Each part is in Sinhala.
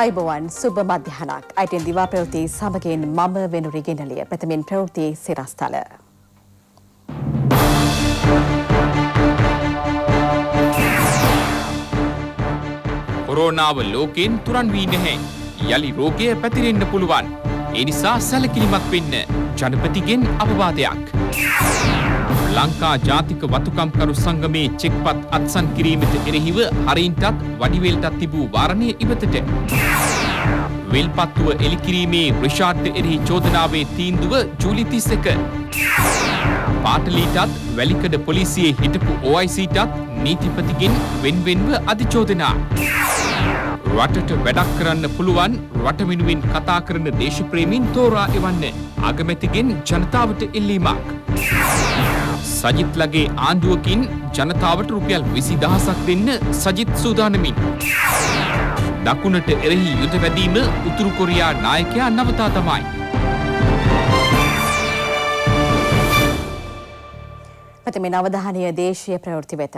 අයිබෝවන් සුබ මධ්‍යහනක් අයිටෙන් දිවා ප්‍රවෘතිය සමගින් මම වෙනුරි ගෙනලිය ප්‍රථමෙන් ප්‍රවෘතියේ සිරස්තල. කොරෝනාව ලෝකෙන් තුරන් වී නැහැ. යළි රෝගය පැතිරෙන්න පුළුවන්. ඒ නිසා සැලකිලිමත් වෙන්න ජනපතිගෙන් අවවාදයක්. ලංකා ජාතික වතුකම්කරු සංගමේ චෙක්පත් අත්සන් කිරීමට එරෙහිව හරින්ටත් වඩිවේල්ටත් තිබූ වාරණය ඉවතට. වෙල්පත්තුව එලිකිරීමේ රිෂාට්ට එරෙහි චෝදනාවේ තීන්දුව ජූලිතිස්සක. පාටලීටත් වැලිකඩ පොලිසියේ හිටපු OICටත් නීතිපතිගෙන් වෙන්වෙන්ව අධිචෝදනා. රටට වැඩක් කරන්න පුළුවන් රටමිනුවෙන් කතා කරන දේශප්‍රේමින් තෝරා එවන්න අගමැතිගෙන් ජනතාවට ඉල්ලීමක්. සජිත්ලගේ ආණ්ඩුවකින් ජනතාවට රුපියල් විසි දහසක් දෙන්න සජිත් සූදානමින්. දකුණට එරෙහි යුතවැදීම උතුරු කොරයා නායකයා නවතා තමයි. මෙතම නවධානය දේශය ප්‍රවෘති වෙත.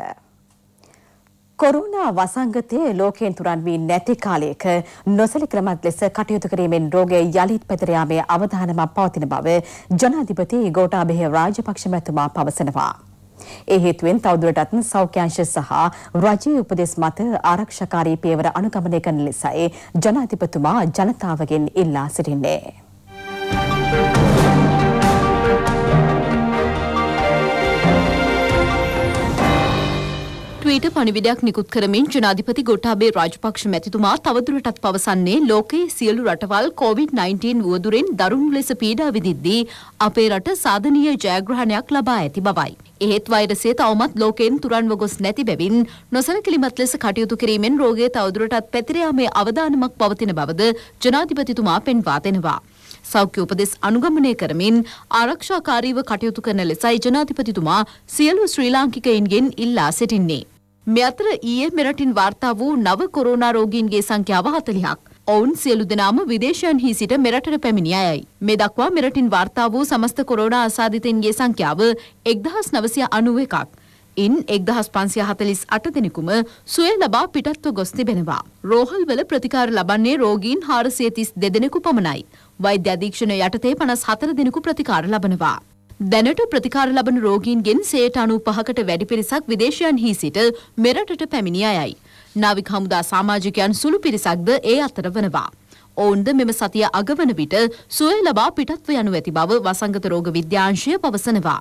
කොරුණා වසංගතය ලෝකයෙන් තුරන් වී නැති කාලයක නොසලික්‍රමත් ලෙස කටයුතු කිරීමෙන් රෝගය යළිත් පැතිර යාමේ අවධානමක් පවතින බව ජනාධිපති ගෝඨාභය රාජපක්ෂ මැතිතුමා පවසනවා. ඒ හේතුවෙන් තවදුරටත් සෞඛ්‍යාංශ සහ රජයේ උපදෙස් මත ආරක්ෂාකාරී පියවර අනුගමනය කරන ලෙසයි ජනාධිපතිතුමා ජනතාවගෙන් ඉල්ලා සිටින්නේ. සිට පණිවිඩයක් නිකුත් කරමින් ජනාධිපති ගොටාබේ රාජපක්ෂ මැතිතුමා තවදුරටත් පවසන්නේ ලෝකයේ සියලු රටවල් COVID-19 වුවදුරෙන් දරුණු ලෙස පීඩා විඳිද්දී අපේ රට සාධනීය ජයග්‍රහණයක් ලබා ඇති බවයි. එහෙත් වෛරසය තවමත් ලෝකයෙන් තුරන්ව ගොස් නැති බැවින් නොසලකිලිමත් ලෙස කටයුතු කිරීමෙන් රෝගය තවදුරටත් පැතිර යාමේ අවදානමක් පවතින බවද ජනාධිපතිතුමා පෙන්වා දෙනවා. සෞඛ්‍ය උපදෙස් අනුගමනය කරමින් ආරක්ෂාකාරීව කටයුතු කරන ලෙසයි ජනාධිපතිතුමා සියලු ශ්‍රී ලාංකිකයින්ගෙන් ඉල්ලා සිටින්නේ. මේ අතර ඊයේ මෙරටින් වාර්තා වූ නව කොරෝනා රෝගීන්ගේ සංඛ්‍යාව 40ක්. ඔවුන් සියලු දෙනාම විදේශයන්හි සිට මෙරටට පැමිණි අයයි. මේ දක්වා මෙරටින් වාර්තා වූ සමස්ත කොරෝනා ආසාදිතයින්ගේ සංඛ්‍යාව 1991ක්. ඉන් 1548 දෙනෙකුම සුවය ලබා පිටත්ව ගොස් තිබෙනවා. රෝහල්වල ප්‍රතිකාර ලබන්නේ රෝගීන් 432 දෙනෙකු පමණයි. වෛද්‍ය අධීක්ෂණය යටතේ 54 දෙනෙකු ප්‍රතිකාර ලබනවා. දැනට ප්‍රතිකාර ලබන රෝගීන්ගෙන් සේට අනු පහකට වැඩි පිරිසක් විදේශයන්හි සිට මෙරටට පැමිණි අයයි. නාවික හමුදා සාමාජිකයන් සුළු පිරිසක්ද ඒ අතර වනවා. ඔවුන්ද මෙම සතිය අගවන විට සුවය ලබා පිටත්ව යනු ඇති බව වසංගත රෝග විද්‍යාංශය පවසනවා.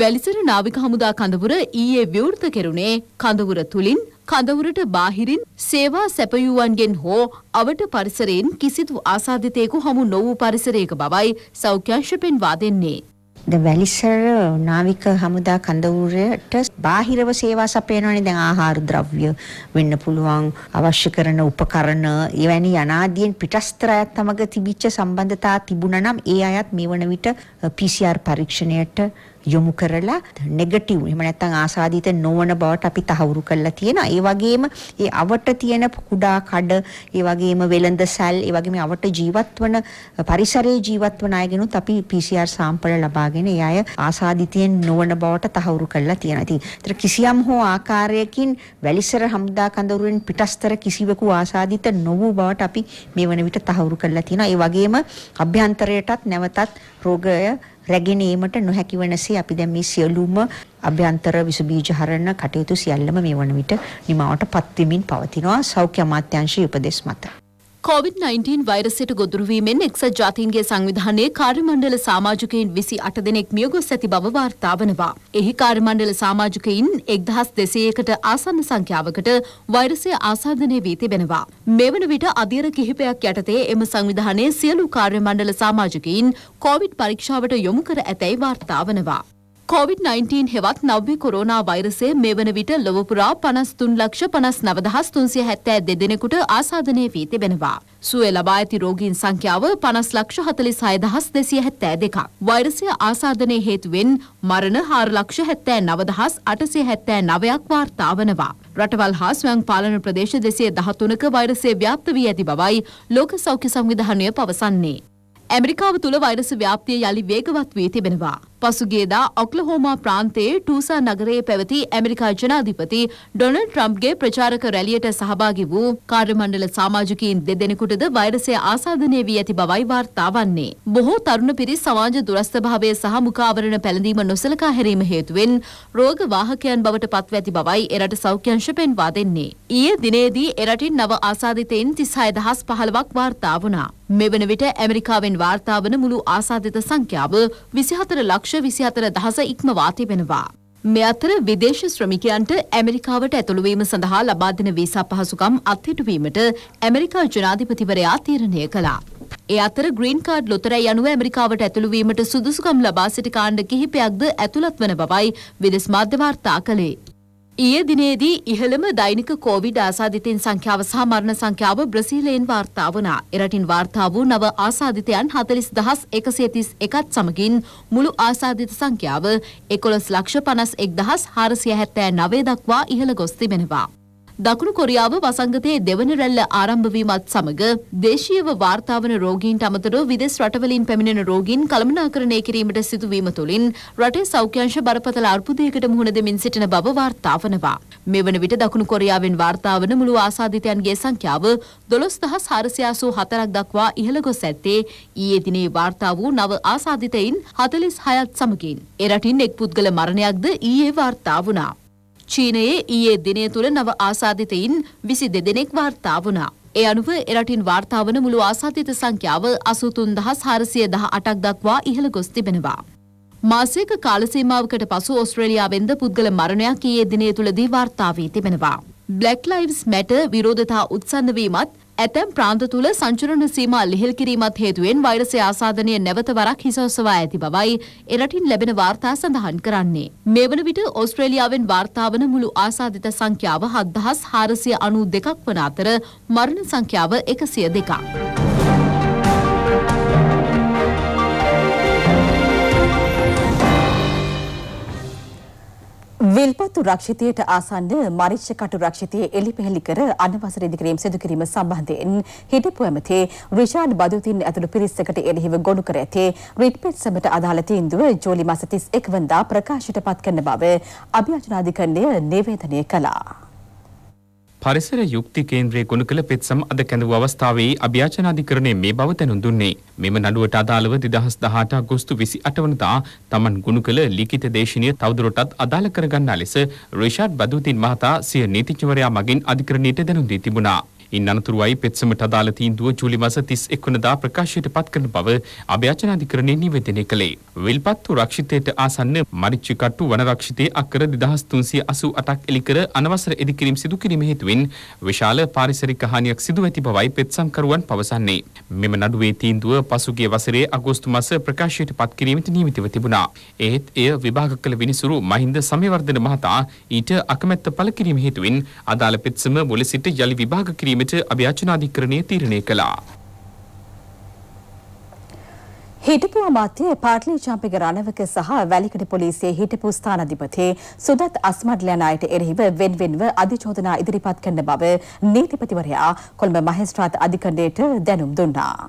වැලිසර නාවික හමුදා කඳවුර ඊයේ විවෘත කෙරුණේ කඳවුර තුලින් කඳවුරට බාහිරින් සේවා සැපයූවන්ගෙන් හෝ අවට පරිසරයෙන් කිසිදු ආසාධිතයෙකු හමු නොවූ පරිසරයක බවයි සෞඛ්‍යංශ පෙන්වා දෙන්නේ. ද වැලිසර නාවික හමුදා කඳවුරට බාහිරව සේවා සපයනවනේ දැන් ආහාර ද්‍රව්‍ය වෙන්න පුළුවන් අවශ්‍ය කරන උපකරණ එවැනි අනාදීන් පිටස්තර අයත් සමග තිබිච්ච සම්බන්ධතා තිබුණා නම් ඒ අයත් මේ වන විට PCR පරීක්ෂණයට යොමු කරලා නෙගටිව් එහෙම නැත්නම් ආසාදිත නොවන බවට අපි තහවුරු කරලා තියෙනවා. ඒ වගේම ඒ අවට තියෙන කුඩා කඩ, ඒ වගේම වෙළඳ සැල්, ඒ වගේම අවට ජීවත් වන පරිසරයේ ජීවත් වන අයගෙනුත් අපි PCR සාම්පල ලබාගෙන ඒ අය ආසාදිතයෙන් නොවන බවට තහවුරු කරලා තියෙනවා. ඉතින් ඒතර කිසියම් හෝ ආකාරයකින් වැලිසර හමුදා කඳවුරෙන් පිටස්තර කිසිවෙකු ආසාදිත නොවූ බවට අපි මේ වන විට තහවුරු කරලා තියෙනවා. ඒ වගේම අභ්‍යන්තරයටත් නැවතත් රෝගය රැගෙනීමට නොහැකි වෙනසේ අපි දැන් මේ සියලුම අභ්‍යන්තර විස බීජ හරණ කටයුතු සියල්ලම මේ වන විට නිමාවටපත් වෙමින් පවතිනවා සෞඛ්‍ය අමාත්‍යාංශයේ උපදෙස් මත කොවිD-19 වෛරසයට ගොදුරුවීමෙන් එක්සත් ජාතීන්ගේ සංවිධානයේ කාර්යමණ්ඩල සාමාජිකයින් 28 දෙනෙක් මියගොස් ඇති බව වාර්තා වනවා. එහි කාර්යමණ්ඩල සාමාජිකයින් 1200කට ආසන්න සංඛ්‍යාවකට වෛරසය ආසාදනය වී තිබෙනවා. මෙවන විට අධීර කිහිපයක් යටතේ එම සංවිධානයේ සියලු කාර්යමණ්ඩල සාමාජිකයින් කොවිඩ් පරීක්ෂාවට යොමු කර ඇතැයි වාර්තා වනවා. කොවිD-19 හෙවත් නව්‍ය කොරෝනා වෛරසය මේ වන විට ලොව පුරා 53 ලක්ෂ 59372 දෙනෙකුට ආසාදනය වී තිබෙනවා. සුවය ලබා ඇති රෝගීන් සංඛ්‍යාව 50 ලක්ෂ 46272ක්. වෛරසය ආසාදනයේ හේතුවෙන් මරණ 4 ලක්ෂ 79879ක් වාර්තා වනවා. රටවල් හා ස්වයං පාලන ප්‍රදේශ 213ක වෛරසය ව්‍යාප්ත වී ඇති බවයි ලෝක සෞඛ්‍ය සංවිධානය පවසන්නේ. ඇමරිකාව තුළ වෛරස ව්‍යාප්තිය යළි වේගවත් වී තිබෙනවා. පසුගේදා ඔක්ලහෝමා ප්‍රාන්තයේ ටූසා නගරයේ පැවති ඇමරිකා ජනාධිපති ඩොනල්ඩ් ට්‍රම්ප්ගේ ප්‍රචාරක රැලියට සහභාගි වූ කාර්යමණ්ඩල සමාජිකයින් දෙදෙනෙකුටද වෛරසය ආසාදනය වී ඇති බවයි වාර්තා වන්නේ. බොහෝ තරුණ පිරිස් සමාජ දුරස්ථභාවය සහ මුඛාවරණ පැළඳීම නොසලකා හැරීම හේතුවෙන් රෝග වාහකයන් බවට පත්ව ඇති බවයි එරට සෞඛ්‍යංශ පෙන්වා දෙන්නේ. ඊයේ දිනේදී එරටින් නව ආසාදිතයින් තිස්හය දහස් පහළවක් වාර්තා වුණා. මෙවන විට ඇමරිකාවෙන් වාර්තාාවන මුළු ආසාධිත සංඛ්‍යාව විසිහතර ලක්ෂ විසිහතර දහස ඉක්මවා තිබෙනවා. මෙ අතර විදේශ ශ්‍රමිකයන්ට ඇමරිකාවට ඇතුළුවීම සඳහා ලබාදෙන වීසා පහසුකම් අත්හිටුවීමට ඇමරිකා ජනාධිපතිවරයා තීරණය කළා. ඒ අතර ග්‍රීන් කාඩ් ලොතරැ යනුව ඇමරිකාවට ඇතුළුවීමට සුදුසුකම් ලබා සිටි කාණ්ඩ කිහිපයක්ද ඇතුළත් වන බවයි විදෙස් මාධ්‍ය වාර්තා කළේ. ඊයේ දිනේදී ඉහළම දෛනික කෝවිඩ් ආසාදිතයින් සංඛ්‍යාව සහ මරණ සංඛ්‍යාව බ්‍රසීලයෙන් වාර්තා වුණා. එරටින් වාර්තා වූ නව ආසාදිතයන් 40131ත් සමගින් මුළු ආසාදිත සංඛ්‍යාව 1151479 දක්වා ඉහළ ගොස් තිබෙනවා. දකුණු කොරියාව වසංගතයේ දෙවන රැල්ල ආරම්භ වීමත් සමග දේශීයව වාර්තා වන රෝගීන්ට අමතරව විදෙස් රටවලින් පැමිණෙන රෝගීන් කළමනාකරණය කිරීමට සිදුවීම තුළින් රටේ සෞඛ්‍යංශ බරපතල අර්බුදයකට මුහුණ දෙමින් සිටින බව වාර්තා වනවා. මෙවන විට දකුණු කොරියාවෙන් වාර්තා වන මුළු ආසාදිතයන්ගේ සංඛ්‍යාව 12484ක් දක්වා ඉහළ ගොස් ඇත්තේ ඊයේ දිනේ වාර්තා වූ නව ආසාදිතයින් 46ත් සමගින්. එරටින් එක් පුද්ගල මරණයක්ද ඊයේ වාර්තා වුණා. චීනයේ ඊයේ දිනය තුළ නව ආසාධිතයින් විසි දෙදෙනෙක් වාර්තා වුණා. ඒ අනුව එරටින් වාර්තාාවන මුළු ආසාධිත සංඛ්‍යාව අසුතුන් දහස් හාරසිය දහ අටක් දක්වා ඉහළ ගොස් තිබෙනවා. මාසයක කාලසීමාවකට පසු ඔස්ට්‍රේලියාවෙන්ද පුද්ගල මරණයක් ඊයේ දිනය තුළදී වාර්තා වී තිබෙනවා. බ්ලක් ලයිව්ස් මැට විරෝධතා උත්සන්න වීමත් ඇතැම් ප්‍රාන්ත තුළ සංචරණ සීමා ලිහිල් කිරීමත් හේතුවෙන් වෛරසය ආසාධනය නැවත වරක් හිසවසවා ඇති බවයි එරටින් ලැබෙන වාර්තා සඳහන් කරන්නේ. මේ වන විට ඔස්ට්‍රේලියාවෙන් වාර්තාාවන මුළු ආසාධිත සංඛ්‍යාව හත්දහස් හාරසිය අනු දෙකක් වන අතර මරණ සංඛ්‍යාව එකසිය දෙකක්. විල්පත්තු රක්ෂිතයට ආසන්න මරිච්ච කටු රක්ෂිතය එලිපෙහෙලි කර අනවසර ඉදිකිරීම සිදු කිරීම සම්බන්ධයෙන් හිටපු ඇමති රිෂාඩ් බදුතින් ඇතුළු පිරිසකට එරෙහිව ගොනු කර ඇතේ රිට්පෙට් සමට අදාළ තීන්දුව ජූලි මාස 31 වනදා ප්‍රකාශයට පත් කරන බව අභියෝජනාධිකරණය නිවේදනය කළා. පරිසර යුක්ති කේන්ද්‍රයේ ගොනු කළ පෙත්සම් අද කැඳවූ අවස්ථාවේ අභ්‍යාචනාධිකරණය මේ බව දැනුම් දුන්නේ. මෙම නඩුවට අදාළව 2018 අගෝස්තු 28 වනදා තමන් ගොනු කළ ලිඛිත දේශනීය තවදුරටත් අදාළ කරගන්නා ලෙස රිෂාඩ් බදුතින් මහතා සිය නීතිඥවරයා මගින් අධිකරණයට දැනුම් දී තිබුණා. ඉන් අනතුරුවයි පෙත්සමට අදාළ තීන්දුව ජූලි මස 31 වනදා ප්‍රකාශයට පත් කරන බව අභ්‍යාචනාධිකරණය නිවේදනය කළේ. විල්පත්තු රක්ෂිතයට ආසන්න මරිච්චි කට්ටු වනරක්ෂිතයේ අක්කර 2388ක් එලිකර අනවසර එදිකිරීම සිදු කිරීම හේතුවෙන් විශාල පාරිසරික හානියක් සිදු ඇති බවයි පෙත්සම්කරුවන් පවසන්නේ. මෙම නඩුවේ තීන්දුව පසුගිය වසරේ අගෝස්තු මාස ප්‍රකාශයට පත් කිරීමට නියමිතව තිබුණා. එහෙත් එය විභාග කළ විනිසුරු මහින්ද සමයවර්ධන මහතා ඊට අකමැත්ත පළ කිරීම හේතුවෙන් අදාළ පෙත්සම මුල සිට යලි විභාග කිරීම කිරීමට අභ්‍යාචනාධිකරණය තීරණය කළා. හිටපු අමාත්‍ය පාටලි චාම්පික රණවක සහ වැලිකඩ පොලිසියේ හිටපු ස්ථානාධිපති සුදත් අස්මඩ්ලනායට එරෙහිව වෙන්වෙන්ව අධිචෝදනා ඉදිරිපත් කරන බව නීතිපතිවරයා කොළඹ මහේස්ත්‍රාත් අධිකරණයට දැනුම් දුන්නා.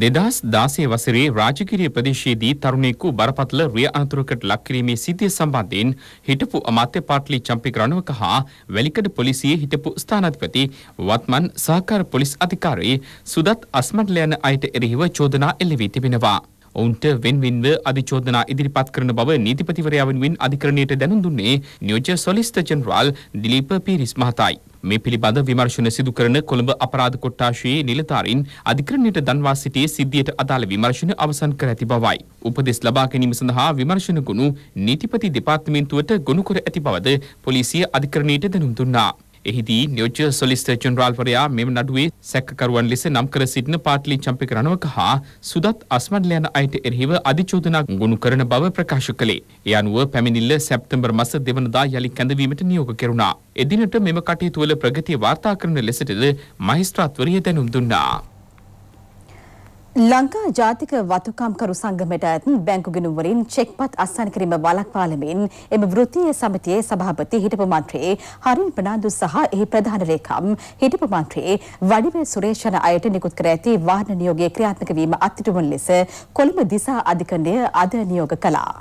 දෙදස් දාසේ වසරේ රාජකිරිය ප්‍රදේශයේදී තරුණෙකු බරපතල රිය අනතුරකට ලක්කිරීමේ සිතිය සම්බන්ධයෙන් හිටපු අමාත්‍ය පාටලි චම්පික රණවක හා වැලිකඩ පොලිසියේ හිටපු ස්ථානාධිපති වත්මන් සහකාර පොලිස් අධිකාරී සුදත් අස්මට්ල යන අයට එරෙහිව චෝදනා එල්ල වී තිබෙනවා. ඔවුන්ට වෙන්වෙන්ව අධිචෝදනා ඉදිරිපත් කරන බව නීතිපතිවරයා වෙනුවෙන් අධිකරණයට දැනුම් දුන්නේ නියෝජ්‍ය සොලිස්ටර් ජෙනරාල් දිලීප පීරිස් මහතායි. මේ පිළිබඳ විමර්ශන සිදු කරන කොළඹ අපරාධ කොට්ටාශයේ නිලධාරීන් අධිකරණයට දන්වා සිටියේ සිද්ධියට අදාළ විමර්ශන අවසන් කර ඇති බවයි. උපදෙස් ලබා ගැනීම සඳහා විමර්ශන ගුණු නීතිපති දෙපාර්තමේන්තුවට ගොනු කර ඇති බවද පොලිසිය අධිකරණයට දැනුම් දුන්නා. එහිදී නියෝජ්‍ය සොලිස්ටර් ජෙනරාල්වරයා මෙම නඩුවේ සැකකරුවන් ලෙස නම් කර සිටින පාටලි චම්පික රණවක හා සුදත් අස්මඩ්ල යන අයට එරෙහිව අධිචෝදනා ගොනු කරන බව ප්‍රකාශ කළේ. ඒ අනුව පැමිණිල්ල සැප්තැම්බර් මස දෙවනදා යළි කැඳවීමට නියෝග කෙරුණා. එදිනට මෙම කටයුතුවල ප්‍රගතිය වාර්තා කරන ලෙසටද මහිස්ත්‍රාත්වරිය දැනුම් දුන්නා. ලංකා ජාතික වතුකම්කරු සංගමයට ඇත් බැංකු ගිණුම්වලින් චෙක්පත් අත්සන් කිරීම වළක්වාලමින් එම වෘත්තීය සමිතියේ සභාපති හිටපු මන්ත්‍රී හරින් ප්‍රනාන්දු සහ එහි ප්‍රධාන ලේකම් හිටපු මන්ත්‍රී වඩිවේ සුරේෂන අයට නිකුත් කර ඇති වාහන නියෝගයේ ක්‍රියාත්මක වීම අත්විඳුණු ලෙස කොළඹ දිසා අධිකරණය අද නියෝග කළා.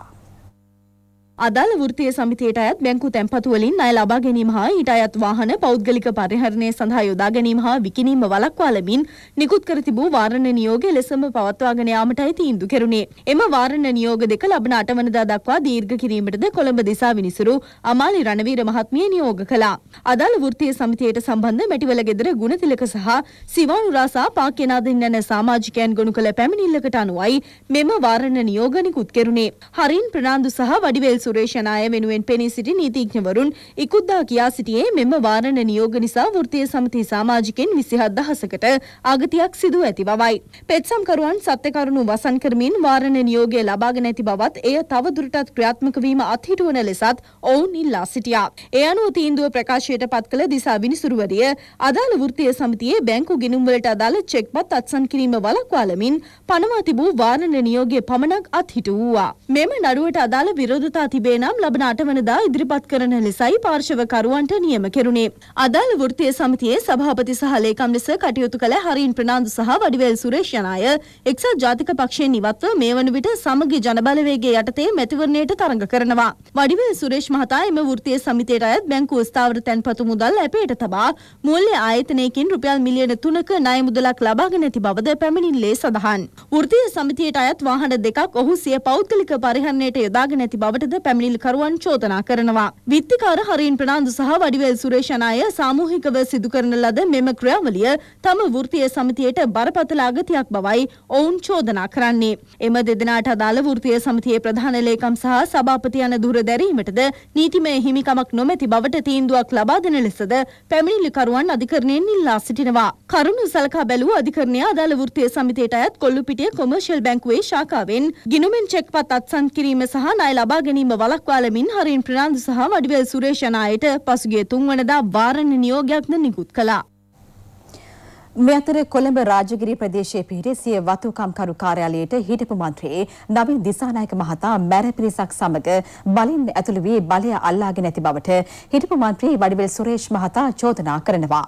අදාළ වෘත්තීය සමිතියට අයත් බැංකු තැන්පතු වලින් ණය ලබා ගැනීම හා ඊට අයත් වාහන පෞද්ගලික පරිහරණය සඳහා යොදා ගැනීම හා විකිණීම වළක්වාලමින් නිකුත් කර තිබූ වාරණ නියෝගය ලෙසම පවත්වාගෙන යාමටයි තීන්දුව කෙරුණේ. එම වාරණ නියෝග දෙක ලබන 8 වනදා දක්වා දීර්ඝ කිරීමටද කොළඹ දිසා විනිසුරු අමාලි රණවීර මහත්මිය නියෝග කළා. අදාළ වෘත්තීය සමිතියට සම්බන්ධ මැටිවල ගෙදර ගුණතිලක සහ සිවානුරාසා පාකේනාදින් යන සමාජිකයන් ගොනු කළ පැමිණිල්ලකට අනුවයි මෙම වාරණ නියෝග නිකුත් කෙරුණේ. හරින් ප්‍රනාන්දු සහ වඩිවේල් සුරේෂ නාය වෙනුවෙන් පෙනී සිටි නීතිඥවරුන් ඉක්ුද්දා කියා සිටියේ මෙම වාරණ නියෝග නිසා වෘත්තීය සමිති සමාජිකෙන් 27000කට ආගතියක් සිදු ඇති බවයි. පෙත්සම්කරුවන් සත්‍ය කරුණු වසන් කරමින් වාරණ නියෝගය ලබාගෙන ඇති බවත් එය තවදුරටත් ක්‍රියාත්මක වීම අත්හිටුවන ලෙසත් ඔවුන් ඉල්ලා සිටියා. ඒ අනුව තීන්දුව ප්‍රකාශයට පත් කළ දිසා විනිසුරුවරිය අදාළ වෘත්තීය සමිතියේ බැංකු ගිණුම්වලට අදාළ චෙක්පත් අත්සන් කිරීම වළක්වාලමින් පනවා තිබූ වාරණ නියෝගය පමණක් අත්හිටු වූවා. මෙම නඩුවට අදාළ විරෝධතා තිබේ නම් ලබන අටවනදා ඉදිරිපත් කරන ලෙසයි පාර්ශවකරුවන්ට නියම කෙරුණේ. අදාළ වෘත්තීය සමිතියේ සභාපති සහ ලේකම් ලෙස කටයුතු කළ හරින් ප්‍රනාන්දු සහ වඩිවැල් සුරේෂ් යන අය එක්සත් ජාතික පක්ෂයෙන් ඉවත්ව මේ වන විට සමගි ජනබලවේගයේ යටතේ මැතිවරණයට තරඟ කරනවා. වඩිවැල් සුරේෂ් මහතා එම වෘත්තීය සමිතියට අයත් බැංකු ස්ථාවර තැන්පතු මුදල් ඇපයට තබා මූල්‍ය ආයතනයකින් රුපියල් මිලියන 3ක ණය මුදලක් ලබාගෙන ඇති බවද පැමිණිල්ලේ සඳහන්. වෘත්තීය සමිතියට අයත් වාහන දෙකක් ඔහු සිය පෞද්ගලික පරිහරණයට යොදාගෙන ඇති බවටද පැමිණිලිකරුවන් චෝදනා කරනවා. විත්තිකාර හරීන් ප්‍රනාන්දු සහ වඩිවේල් සුරේෂ් අනාය සාමූහිකව සිදු කරන ලද මෙම ක්‍රියාවලිය තම වෘත්තීය සමිතියට බරපතල අගතියක් බවයි ඔවුන් චෝදනා කරන්නේ. එම දෙදෙනාට අදාළ වෘත්තීය සමිතියේ ප්‍රධාන ලේකම් සහ සභාපති යන දුර දැරීමටද නීතිමය හිමිකමක් නොමැති බවට තීන්දුවක් ලබා දෙන ලෙසද පැමිණිලිකරුවන් අධිකරණයෙන් ඉල්ලා සිටිනවා. කරුණු සලකා බැලූ අධිකරණය අදාළ වෘත්තීය සමිතියට අයත් කොල්ලුපිටිය කොමර්ෂල් බැංකුවේ ශාඛාවෙන් ගිනුමෙන් චෙක්පත් අත්සන් කිරීම සහ ණය ලබා ගැනීම වලක්වා ලමින් හරින් ප්‍රනාන්දු සහ වඩිවැල් සුරේෂ නායට පසුගිය තුන්වනදා වාරණ නියෝගයක්ද නිකුත් කළා. මේ අතර කොළඹ රාජගිරි ප්‍රදේශයේ පිහිටි සිය වතුකම්කරු කාර්යාලයට හිටපු මන්ත්‍රී නවීන් දිසානායක මහතා මැර පිරිසක් සමග බලින් ඇතුළු වී බලය අල්ලාගෙන ඇති බවට හිටපු මන්ත්‍රී වඩිවැල් සුරේෂ් මහතා චෝදනා කරනවා.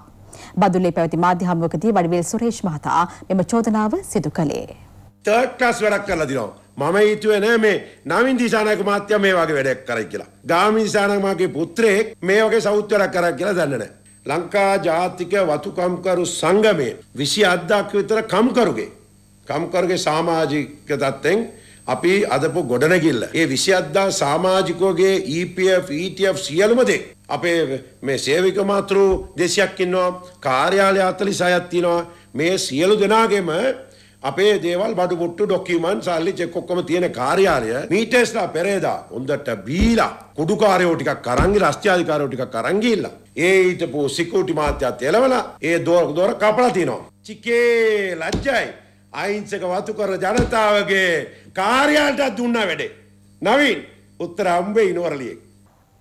බදුල්ලේ පැවති මාධ්‍ය හමුවකදී වඩිවැල් සුරේෂ් මහතා මෙම චෝදනාව සිදු කළේ. තර්ඩ් ක්ලාස් වැඩක් කරලා දිනවා. මම හිතුවේ නෑ මේ නවින් දිසානායක මහත්තයා මේ වගේ වැඩක් කරයි කියලා. ගාමිණී දිසානායක මහගේ පුත්‍රයෙක් මේ වගේ සෞත්වයක් කරා කියලා දන්නේ නෑ. ලංකා ජාතික වතුකම්කරු සංගමය 27 දක් විතර කම්කරුගේ කම්කරුගේ සමාජික தත්යෙන් අපි අදපු ගොඩනැගිල්ල. ඒ 27 සමාජිකෝගේ EPF, ETF සියලුම දේ අපේ මේ සේවික මාතෘ 200ක් ඉන්නවා, කාර්යාලය 46ක් තියෙනවා. මේ සියලු දෙනාගේම අපේ දේවල් බඩු පුට්ටු ඩොකියුමන්ට් සල්ලි චෙක් ඔක්කොම තියෙන කාර්යාලය මීටර්ස්ලා පෙරේදා හොඳට බීලා කුඩුකාරයෝ ටිකක් අරන් ගිහලා අස්තිආධිකාරයෝ ටිකක් අරන් ගිහිල්ලා ඒ හිටපු සිකියුරිටි මාත්‍යත් එලවලා ඒ දොර දොර කපලා තිනවා චිකේ ලැජ්ජයි අයින්සක වතුකර ජනතාවගේ කාර්යාලටත් දුන්නා වැඩේ නවීන් උත්තර අම්බේ ඉනවරලියෙක්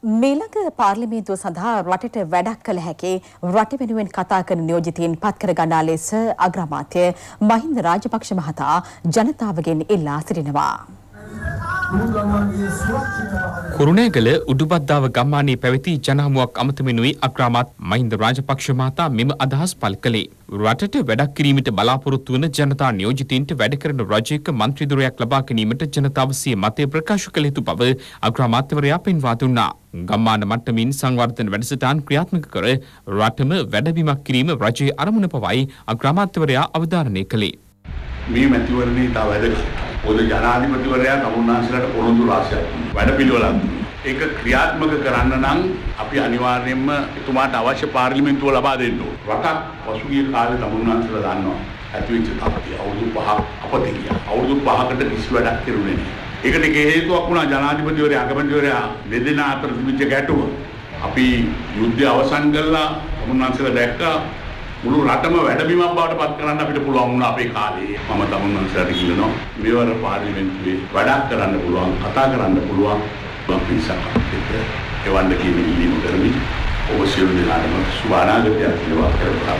මීළඟ පාර්ලිමේන්තුව සඳහා රටට වැඩක් කළ හැකි රට වෙනුවෙන් කතා කරන නියෝජිතයින් පත්කර ගන්නා ලෙස අග්‍රාමාත්‍ය මහින්ද රාජපක්ෂ මහතා ජනතාවගෙන් ඉල්ලා සිටිනවා. කුරුණෑගල උඩුබද්දාව ගම්මානයේ පැවති ජනහමුවක් අමතමිනුයි අග්‍රාමාත් මහින්ද රාජපක්ෂ මහතා මෙම අදහස් පළ කළේ. රටට වැඩක් කිරීමට බලාපොරොත්තු වන ජනතා නියෝජිතින්ට වැඩ කරන රජයක මන්ත්‍රීදුරයක් ලබා ගැනීමට ජනතාව සිය මතය ප්‍රකාශ කළ යුතු බව අග්‍රාමාත්‍යවරයා පෙන්වා දුන්නා. ගම්මාන මට්ටමින් සංවර්ධන වැඩසටහන් ක්‍රියාත්මක කර රටම වැඩබිමක් කිරීම රජයේ අරමුණ පවයි අග්‍රාමාත්‍යවරයා අවධාරණය කළේ. මේ මැතිවරණේ තා වැඩගත්. පොදු ජනාධිපතිවරයා තමුන්නාන්සලාට පොරොන්දු රාශියක් වැඩ පිළිවෙලක්. ඒක ක්‍රියාත්මක කරන්න නම් අපි අනිවාර්යයෙන්ම එතුමාට අවශ්‍ය පාර්ලිමේන්තුව ලබා දෙන්න ඕන. රටක් පසුගිය කාලේ තමුන්නාන්සලා දන්නවා. ඇතිවෙච්ච තත්ත්වය අවුරුදු පහ අපතේ ගියා. අවුරුදු පහකට කිසි වැඩක් කෙරුණේ නෑ. ඒකට හේතුවක් වුණා ජනාධිපතිවරයා අගමැතිවරයා දෙදෙනා අතර තිබිච්ච ගැටුම. අපි යුද්ධය අවසන් කළා. තමුන්නාන්සලා දැක්කා මුළු රටම වැඩබිමක් බවට පත් කරන්න අපිට පුළුවන් වුණා අපේ කාලේ. මම තමුන් මනසට කියනවා මෙවර පාර්ලිමේන්තුවේ වැඩක් කරන්න පුළුවන්, කතා කරන්න පුළුවන් මම පිරිසක් අපිට එවන්න කියන ඉල්ලීම කරමින් ඔබ සියලු දෙනාටම සුබ අනාගතයක් කියලා කරනවා.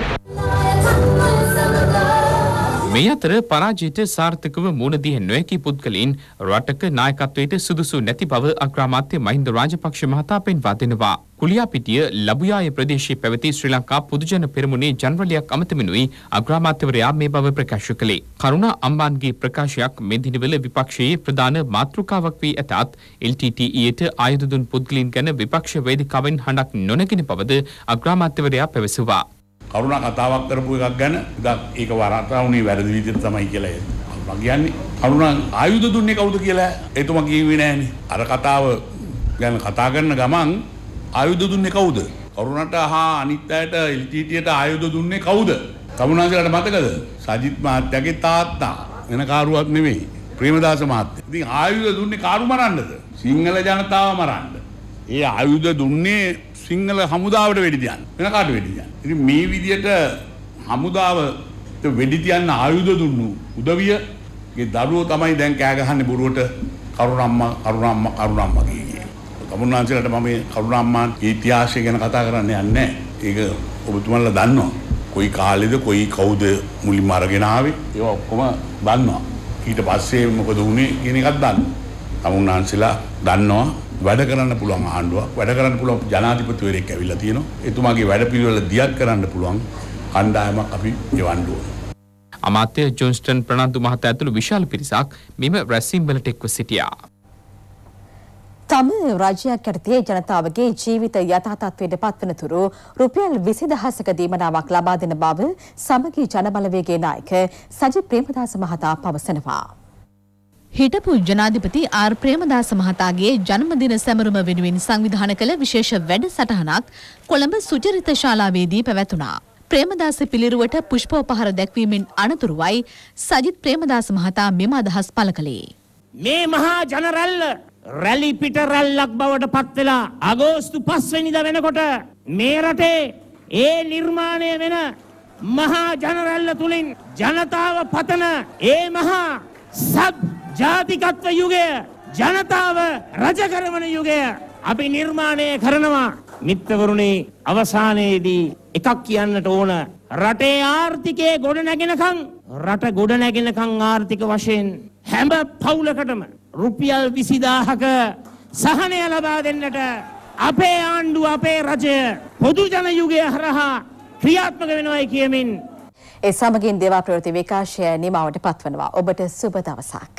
මේ අතර පරාජයට සාර්ථකව මුණදිය නොහැකි පුද්ගලයින් රටක නායකත්වයට සුදුසු නැති බව අග්‍රාමාත්‍ය මහින්ද රාජපක්ෂ මහතා පෙන්වා දෙනවා. කුලියාපිටිය ලබුයාය ප්‍රදේශයේ පැවති ශ්‍රී ලංකා පොදුජන පෙරමුණේ ජනරලයක් අමතමිනුයි අග්‍රාමාත්‍යවරයා මේ බව ප්‍රකාශ කළේ. කරුණා අම්බාන්ගේ ප්‍රකාශයක් මේ දිනවල විපක්ෂයේ ප්‍රධාන මාතෘකාවක් වී ඇතත් LTTE-ට ආයුධ දුන් පුද්ගලයන් ගැන විපක්ෂ වේදිකාවෙන් හඬක් නොනගින බවද අග්‍රාමාත්‍යවරයා පැවසුවා. කරුණා කතාවක් කරපු එකක් ගැන ඉතක් ඒක වරාටාවුනේ වැරදි විදිහට තමයි කියලා මම කියන්නේ කරුණා ආයුධ දුන්නේ කවුද කියලා එතුමා කියුවේ නෑනේ. අර කතාව ගැන කතා කරන ගමන් ආයුධ දුන්නේ කවුද? කරුණට හා අනිත් අයට එල්ටීටීයට ආයුධ දුන්නේ කවුද? තමුනාසලට මතකද? සජිත් මහත්තයාගේ තාත්තා වෙන කාරුවක් නෙමෙයි. ප්‍රේමදාස මහත්තයා. ඉතින් ආයුධ දුන්නේ කාරු මරන්නද? සිංහල ජනතාව මරන්න. ඒ ආයුධ දුන්නේ සිංහල හමුදාවට වෙඩි තියන්න. වෙන කාට වෙඩි තියන්න. ඉතින් මේ විදියට හමුදාව වෙඩි තියන්න ආයුධ දුන්නු උදවියගේ දරුවෝ තමයි දැන් කෑ ගහන්නේ බොරුවට කරුණම්මා කරුණම්මා කරුණම්මා කියන. තමුන්නාන්සලට මම කරුණාම්මාන් ඉතිහාසය ගැන කතා කරන්න යන්නේ ඒක ඔබතුමන්ලා දන්නවා. කොයි කාලෙද කොයි කවුද මුලින්ම අරගෙන ආවේ ඒවා ඔක්කොම දන්නවා. ඊට පස්සේ මොකද වුනේ කියන එකත් දන්නවා. තමුන්නාන්සලා දන්නවා වැඩ කරන්න පුළුවන් ආණ්ඩුවක් වැඩ කරන්න පුළුවන් ජනාධිපතිවරයෙක් ඇවිල්ලා තියෙනවා. එතුමාගේ වැඩ පිළිවෙල දියත් කරන්න පුළුවන් කණ්ඩායමක් අපි ගෙවන්න ඕනේ. අමාත්‍ය ජොන්ස්ටන් ප්‍රනන්දු මහතා ඇතුළු විශාල පිරිසක් මෙම රැස්වීම් වලට එක්ව සිටියා. තම රජයක් යටතේ ජනතාවගේ ජීවිත යථාතත්වයට පත්වන තුරු රුපියල් විසි දහසක දීමනාවක් ලබා දෙන බව සමගී ජනබලවේගේ නායක සජි ප්‍රේමදාස මහතා පවසනවා. හිටපු ජනාධිපති ආර් ප්‍රේමදාස මහතාගේ ජන්මදින සැමරුම වෙනුවෙන් සංවිධාන කළ විශේෂ වැඩ සටහනක් කොළඹ සුචරිත ශාලාවේදී පැවැතුනා. ප්‍රේමදාස පිළිරුවට පුෂ්පෝපහාර දැක්වීමෙන් අනතුරුවයි සජිත් ප්‍රේමදාස මහතා මෙම අදහස් පළ කළේ. මේ මහා ජනරැල්ල රැලි පිට රැල්ලක් බවට පත් වෙලා අගෝස්තු 5 වෙනිදා වෙනකොට මේ රටේ ඒ නිර්මාණය වෙන මහා ජන රැල්ල තුලින් ජනතාව පතන ඒ මහා සබ් ජාතිකත්ව යුගය ජනතාව රජ කරවන යුගය අපි නිර්මාණය කරනවා මිත්‍රවරුනේ අවසානයේදී එකක් කියන්නට ඕන රටේ ආර්ථිකය ගොඩ නැගෙනකම් රට ගොඩ නැගෙනකම් ආර්ථික වශයෙන් හැම පවුලකටම රුපියල් 20000ක සහනය ලබා දෙන්නට අපේ ආණ්ඩුව අපේ රජය පොදු ජන යුගය හරහා ක්‍රියාත්මක වෙනවායි කියමින් ඒ සමගින් දේවා ප්‍රවෘත්ති විකාශය නිමවට පත්වනවා ඔබට සුබ දවසක්.